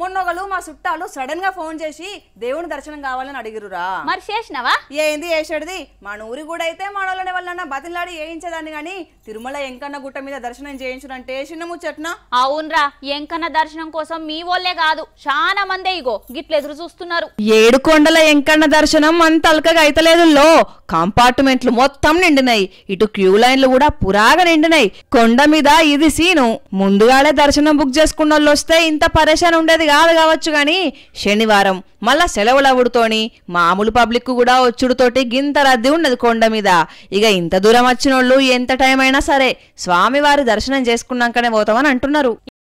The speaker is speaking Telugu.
మొన్న ఒకళ్ళు మా చుట్టాలు సడన్ గా ఫోన్ చేసి దేవుని దర్శనం కావాలని అడిగిరురా మరి చేసినవా ఏంది చేసేది మన ఊరి కూడా అయితే మనోళ్ళని వాళ్ళన్నా బతిలాడి వేయించేదాన్ని గాని తిరుమల ఎంకన్న గుట్ట మీద దర్శనం చేయించుడంటే చిన్న ముచ్చట్న అవునరా ఎంకన్న దర్శనం కోసం మీ వాళ్ళే కాదు చాలా మంది ఇగో గిట్ల ఎదురు చూస్తున్నారు ఏడు కొండల ఎంకన్న దర్శనం అంత అయితే అయితలేదు లో కంపార్ట్మెంట్లు మొత్తం నిండినాయి ఇటు క్యూ లైన్లు కూడా పురాగా నిండినాయి కొండ మీద ఇది సీను ముందుగానే దర్శనం బుక్ చేసుకున్న వాళ్ళు వస్తే ఇంత పరేషాన్ ఉండేది కాదు కావచ్చు కానీ శనివారం మళ్ళా సెలవులవుడుతోని మామూలు పబ్లిక్ కూడా వచ్చుడుతోటి గింత రద్దీ ఉన్నది కొండ మీద ఇక ఇంత దూరం వచ్చినోళ్ళు ఎంత టైం అయినా సరే స్వామివారి దర్శనం చేసుకున్నాకనే పోతామని అంటున్నారు